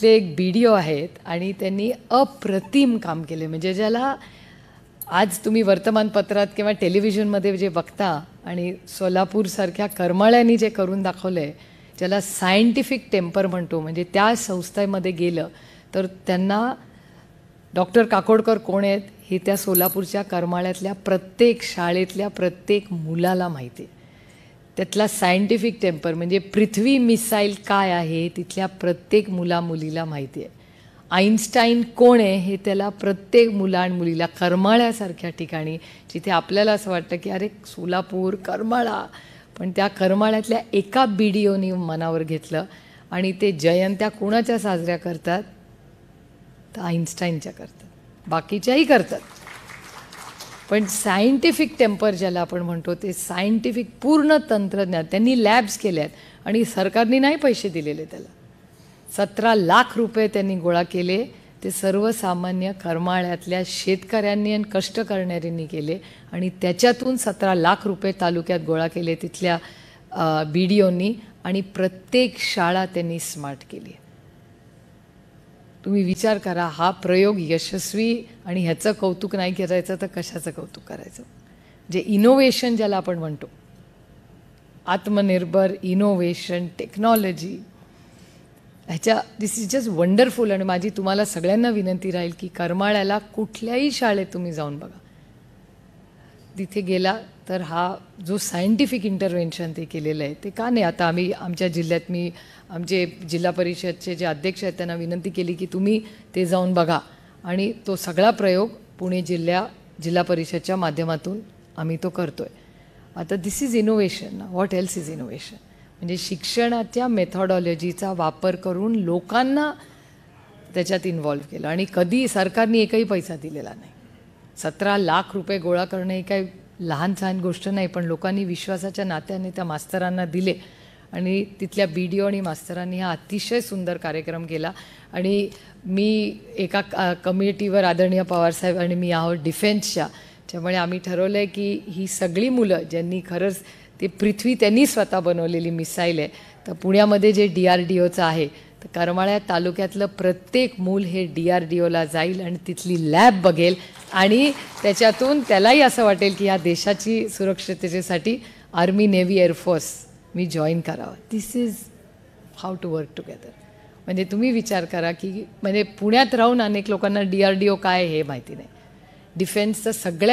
तिथले एक बी D O आहेत आणि त्यांनी अप्रतिम काम केले म्हणजे ज्याला आज तुम्ही वर्तमानपत्रात किंवा टेलिव्हिजनमध्ये जे बघता आणि सोलापूरसारख्या करमाळ्यांनी जे करून दाखवलं आहे ज्याला सायंटिफिक टेम्पर म्हणतो म्हणजे त्या संस्थेमध्ये गेलं तर त्यांना डॉक्टर काकोडकर कोण आहेत हे त्या सोलापूरच्या करमाळ्यातल्या प्रत्येक शाळेतल्या प्रत्येक मुलाला माहिती आहे त्यातला सायंटिफिक टेम्पर म्हणजे पृथ्वी मिसाईल काय आहे तिथल्या प्रत्येक मुलीला माहिती आहे आईन्स्टाईन कोण आहे हे त्याला प्रत्येक मुला आणि मुलीला करमाळ्यासारख्या ठिकाणी जिथे आपल्याला असं वाटतं की अरे सोलापूर करमाळा पण त्या करमाळ्यातल्या एका बीडीओनी मनावर घेतलं आणि ते जयंत्या कोणाच्या साजऱ्या करतात तर आईन्स्टाईनच्या करतात बाकीच्याही करतात पण सायंटिफिक टेम्पर ज्याला आपण म्हणतो ते सायंटिफिक पूर्ण तंत्रज्ञान त्यांनी लॅब्स केल्यात आणि सरकारने नाही पैसे दिलेले त्याला सतरा लाख रुपये त्यांनी गोळा केले ते सर्वसामान्य करमाळ्यातल्या शेतकऱ्यांनी आणि कष्ट करणाऱ्यांनी केले आणि त्याच्यातून सतरा लाख रुपये तालुक्यात गोळा केले तिथल्या बी डी ओनी आणि प्रत्येक शाळा त्यांनी स्मार्ट केली तुम्ही विचार करा हा प्रयोग यशस्वी आणि ह्याचं कौतुक नाही करायचं तर कशाचं कौतुक करायचं जे इनोव्हेशन ज्याला आपण म्हणतो आत्मनिर्भर इनोव्हेशन टेक्नॉलॉजी ह्याच्या दिस इज जस्ट वंडरफुल आणि माझी तुम्हाला सगळ्यांना विनंती राहील की करमाळ्याला कुठल्याही शाळेत तुम्ही जाऊन बघा तिथे गेला तर हा जो सायंटिफिक इंटरव्हेन्शन ते केलेलं आहे ते का नाही आता आम्ही आमच्या जिल्ह्यात मी आमचे जिल्हा परिषदचे जे अध्यक्ष आहेत त्यांना विनंती केली की तुम्ही ते जाऊन बघा आणि तो सगळा प्रयोग पुणे जिल्ह्या जिल्हा परिषदच्या माध्यमातून आम्ही तो करतो आहे आता this is innovation what else is innovation म्हणजे शिक्षणाच्या मेथॉडॉलॉजीचा वापर करून लोकांना त्याच्यात इन्वॉल्व केलं आणि कधी सरकारने एकही पैसा दिलेला नाही सतरा लाख रुपये गोळा करणं ही काही लहान सहान गोष्ट नाही पण लोकांनी विश्वासाच्या नात्याने त्या मास्तरांना दिले आणि तिथल्या बी डी ओ आणि मास्तरांनी हा अतिशय सुंदर कार्यक्रम केला आणि मी एका कम्युनिटीवर आदरणीय पवारसाहेब आणि मी आहोत डिफेन्सच्या त्यामुळे आम्ही ठरवलं आहे की ही सगळी मुलं ज्यांनी खरंच ती पृथ्वी त्यांनी स्वतः बनवलेली मिसाईल आहे तर पुण्यामध्ये जे डी आर डी ओचं आहे तर करमाळ्या तालुक्यातलं प्रत्येक मूल हे डी आर डी ओला जाईल आणि तिथली लॅब बघेल आणि त्याच्यातून त्यालाही असं वाटेल की या देशाची सुरक्षिततेसाठी आर्मी नेव्ही एअरफोर्स मी जॉईन करावं this is how to work together म्हणजे तुम्ही विचार करा की म्हणजे पुण्यात राहून अनेक लोकांना डी आर डी ओ काय हे माहिती नाही डिफेन्सचं सगळ्या